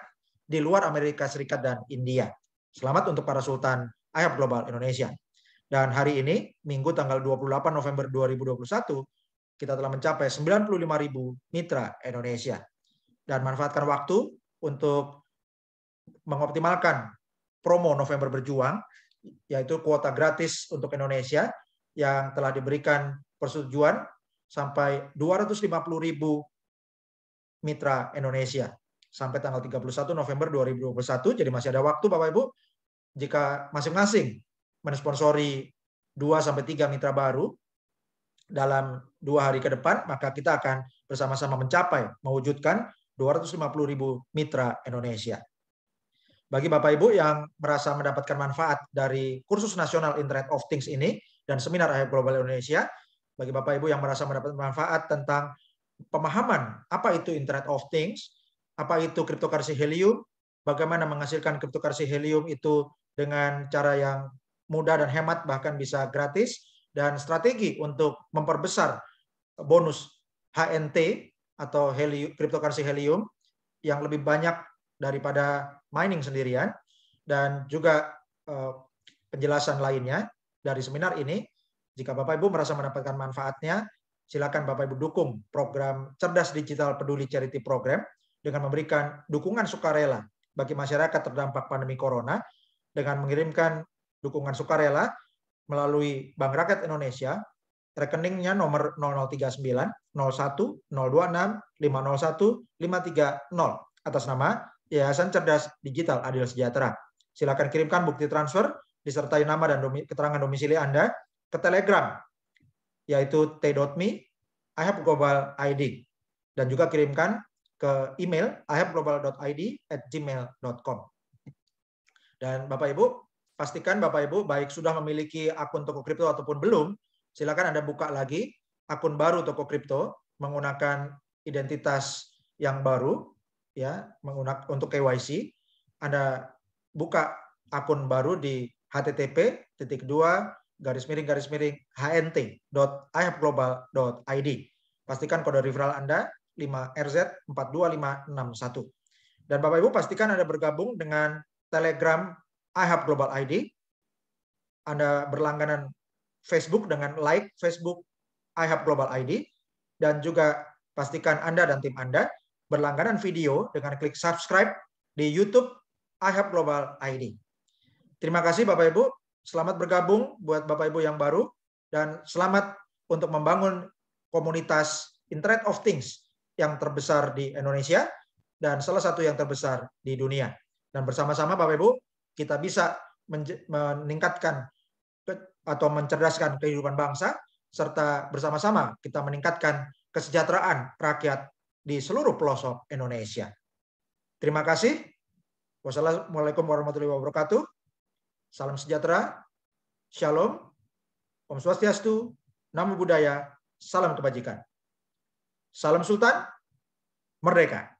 di luar Amerika Serikat dan India. Selamat untuk para sultan Ayap Global Indonesia. Dan hari ini, Minggu tanggal 28 November 2021, kita telah mencapai 95.000 mitra Indonesia. Dan manfaatkan waktu untuk mengoptimalkan promo November Berjuang, yaitu kuota gratis untuk Indonesia yang telah diberikan persetujuan sampai 250.000 mitra Indonesia sampai tanggal 31 November 2021. Jadi masih ada waktu Bapak Ibu jika masing-masing mensponsori 2 sampai 3 mitra baru dalam dua hari ke depan, maka kita akan bersama-sama mencapai, mewujudkan 250 ribu mitra Indonesia. Bagi Bapak Ibu yang merasa mendapatkan manfaat dari kursus nasional Internet of Things ini dan seminar AI Global Indonesia, bagi Bapak Ibu yang merasa mendapatkan manfaat tentang pemahaman apa itu Internet of Things, apa itu cryptocurrency Helium, bagaimana menghasilkan cryptocurrency Helium itu dengan cara yang mudah dan hemat bahkan bisa gratis dan strategi untuk memperbesar bonus HNT atau helium, cryptocurrency Helium yang lebih banyak daripada mining sendirian dan juga eh, penjelasan lainnya dari seminar ini. Jika Bapak Ibu merasa mendapatkan manfaatnya, silakan Bapak Ibu dukung program Cerdas Digital Peduli Charity Program dengan memberikan dukungan sukarela bagi masyarakat terdampak pandemi corona dengan mengirimkan dukungan sukarela melalui Bank Rakyat Indonesia rekeningnya nomor 0039 01 026 501 530 atas nama Yayasan Cerdas Digital Adil Sejahtera. Silakan kirimkan bukti transfer disertai nama dan domi, keterangan domisili Anda ke Telegram yaitu t.me I have global ID dan juga kirimkan ke email ihamglobal.id at gmail.com. Dan Bapak Ibu, pastikan Bapak Ibu baik sudah memiliki akun toko kripto ataupun belum, silakan Anda buka lagi akun baru toko kripto menggunakan identitas yang baru ya, menggunakan untuk KYC. Anda buka akun baru di http titik dua garis miring garis miring hnt.ihapglobal.id. Pastikan kode referral Anda 5RZ 42561. Dan Bapak Ibu pastikan Anda bergabung dengan Telegram iHub Global ID. Anda berlangganan Facebook dengan like Facebook iHub Global ID dan juga pastikan Anda dan tim Anda berlangganan video dengan klik subscribe di YouTube iHub Global ID. Terima kasih Bapak Ibu, selamat bergabung buat Bapak Ibu yang baru dan selamat untuk membangun komunitas Internet of Things yang terbesar di Indonesia dan salah satu yang terbesar di dunia. Dan bersama-sama Bapak Ibu, kita bisa meningkatkan atau mencerdaskan kehidupan bangsa serta bersama-sama kita meningkatkan kesejahteraan rakyat di seluruh pelosok Indonesia. Terima kasih. Wassalamualaikum warahmatullahi wabarakatuh. Salam sejahtera. Shalom. Om Swastiastu. Namo Buddhaya. Salam kebajikan. Salam Sultan, merdeka.